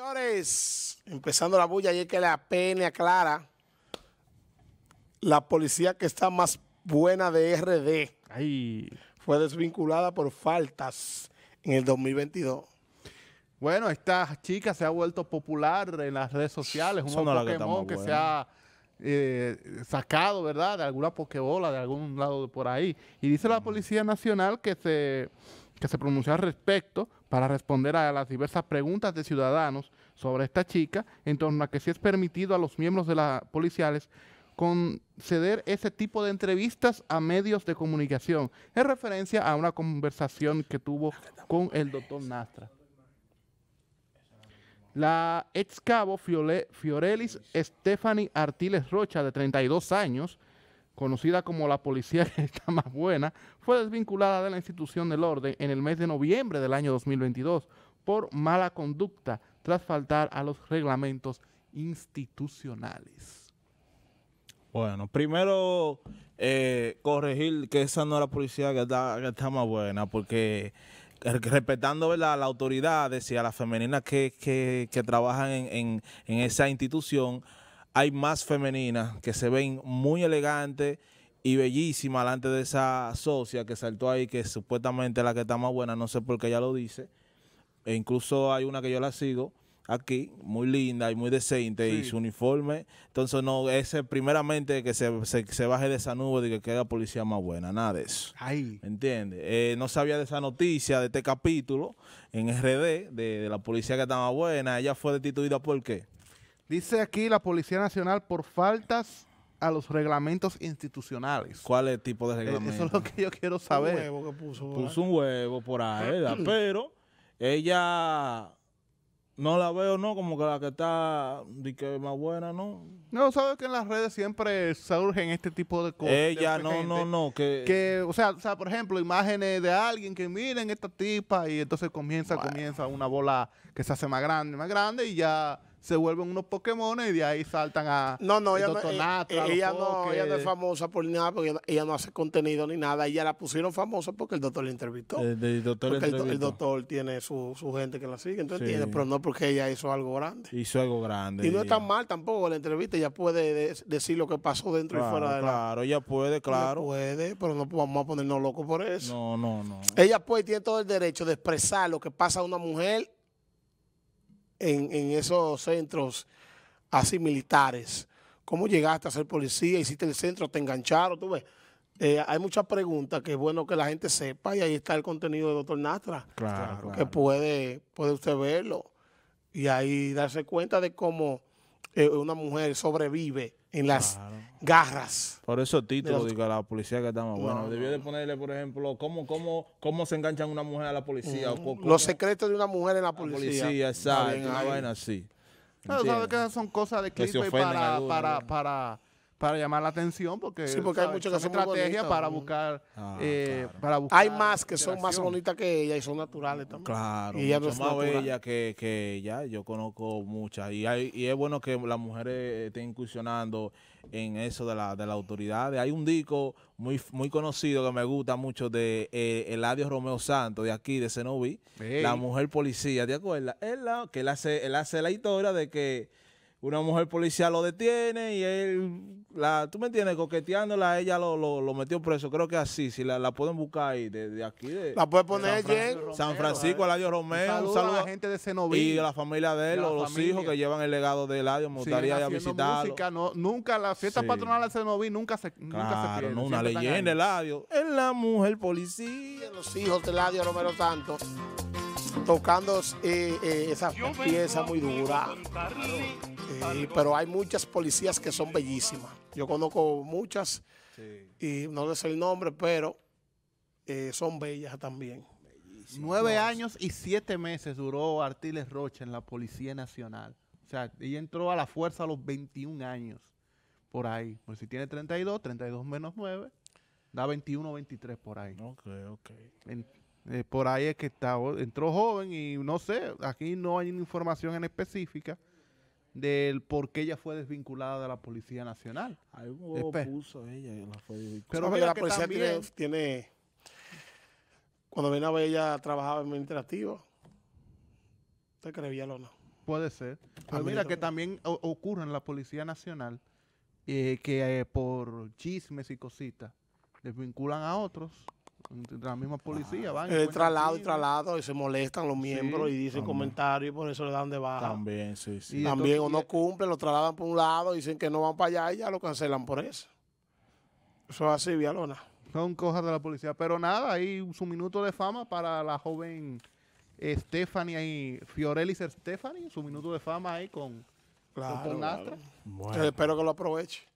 Señores, empezando la bulla, y es que la pene aclara la policía que está más buena de RD fue desvinculada por faltas en el 2022. Bueno, esta chica se ha vuelto popular en las redes sociales, un Pokémon que, que, se ha eh, sacado, ¿verdad? De alguna pokebola, de algún lado por ahí. Y dice la Policía Nacional que se, que se pronunció al respecto para responder a las diversas preguntas de ciudadanos sobre esta chica en torno a que si es permitido a los miembros de las policiales conceder ese tipo de entrevistas a medios de comunicación en referencia a una conversación que tuvo con el doctor Nastra. La ex cabo Fiorelis Stephanie Artiles Rocha, de 32 años, conocida como la policía que está más buena, fue desvinculada de la institución del orden en el mes de noviembre del año 2022 por mala conducta tras faltar a los reglamentos institucionales. Bueno, primero eh, corregir que esa no es la policía que está, más buena, porque respetando la, la autoridad, decía las femeninas que, que, trabajan en esa institución, hay más femeninas que se ven muy elegantes y bellísimas delante de esa socia que saltó ahí, que supuestamente la que está más buena, no sé por qué ella lo dice. E incluso hay una que yo la sigo aquí, muy linda y muy decente, y su uniforme. Entonces, no, es primeramente que se, baje de esa nube y que la policía más buena, nada de eso. Ay. ¿Entiendes? Eh, no sabía de esa noticia, de este capítulo en RD, de, de la policía que está más buena. Ella fue destituida por qué? Dice aquí la Policía Nacional por faltas a los reglamentos institucionales. ¿Cuál es el tipo de reglamento? Eh, eso es lo que yo quiero saber. Un huevo puso. un huevo por ahí, Pero ella no la veo, ¿no? Como que la que está que más buena, ¿no? No, sabes que en las redes siempre surgen este tipo de cosas. Ella, no, no, no. Que, o, sea, o sea, por ejemplo, imágenes de alguien que miren esta tipa y entonces comienza, comienza una bola que se hace más grande, más grande y ya se vuelven unos Pokémon y de ahí saltan a. No, no, eh, eh, ella, no, ella, no, es famosa por nada, porque ella no hace contenido ni nada. Ella la pusieron famosa porque el doctor la entrevistó. El, doctor porque El, doctor tiene su, gente que la sigue, entonces pero no porque ella hizo algo grande. Hizo algo grande. Y no está mal tampoco la entrevista, ella puede decir lo que pasó dentro y fuera de claro, la. Claro, ella puede, claro. puede, pero no vamos a ponernos locos por eso. No, no, no. Ella puede, tiene todo el derecho de expresar lo que pasa a una mujer en, esos centros así militares? ¿Cómo llegaste a ser policía? ¿Hiciste el centro? ¿Te engancharon? ¿Tú eh, hay muchas preguntas que es bueno que la gente sepa y ahí está el contenido de Doctor Natra Que puede, puede usted verlo y ahí darse cuenta de cómo eh, una mujer sobrevive en las garras. Por eso título, digo, la policía que estamos más bueno, Debió de ponerle, por ejemplo, cómo, cómo, cómo se enganchan una mujer a la policía. Mm, los secretos de una mujer en la policía. exacto, una así. Pero sabes que son cosas de clip para, para, para para llamar la atención porque, sí, porque hay muchas que son estrategias para buscar, ah, eh, para buscar hay más que son más bonitas que ella y son naturales también claro y son más bellas que, que ella yo conozco muchas y hay, y es bueno que las mujeres estén incursionando en eso de la de autoridad hay un disco muy muy conocido que me gusta mucho de eh, Eladio Romeo Santos de aquí de Cenoví la mujer policía te acuerdas él la, que él hace él hace la historia de que una mujer policía lo detiene y él, la, tú me entiendes, coqueteándola, ella lo, metió preso. Creo que así, si la, pueden buscar ahí, de, aquí. la puede poner de San, Francisco, eh. Eladio Romero. Un saludo, a la gente de Cenoví. Y a la familia de él, los hijos que llevan el legado de Eladio, me gustaría a visitarlo. nunca, la fiesta patronal de Cenoví nunca se, claro, nunca se pierde. No, una leyenda, Eladio. Es la mujer policía. Los hijos de Eladio Romero Santo. tocando eh, eh, esa pieza muy dura pero hay muchas policías que son bellísimas. Yo conozco muchas y no sé el nombre, pero eh, son bellas también. Nueve años y siete meses duró Artiles Rocha en la Policía Nacional. O sea, ella entró a la fuerza a los 21 años, por ahí. Por pues si tiene 32, 32 menos 9, da 21 23 por ahí. Ok, ok. Eh, por ahí es que está, entró joven y no sé, aquí no hay información en específica del por qué ella fue desvinculada de la Policía Nacional. puso ella Pero la policía tiene, Cuando venía a ver, ella trabajaba en administrativo. ¿Usted creía o no? Puede ser. Pero mira que también ocurre en la Policía Nacional eh, que eh, por chismes y cositas desvinculan a otros la misma policía van traslado y traslado y se molestan los miembros y dicen comentarios y por eso le dan de baja también sí, sí. también o no cumplen lo trasladan por un lado dicen que no van para allá y ya lo cancelan por eso eso así Vialona son cosas de la policía pero nada ahí su minuto de fama para la joven Stephanie ahí Fiorelis Stephanie su minuto de fama ahí con con, espero que lo aproveche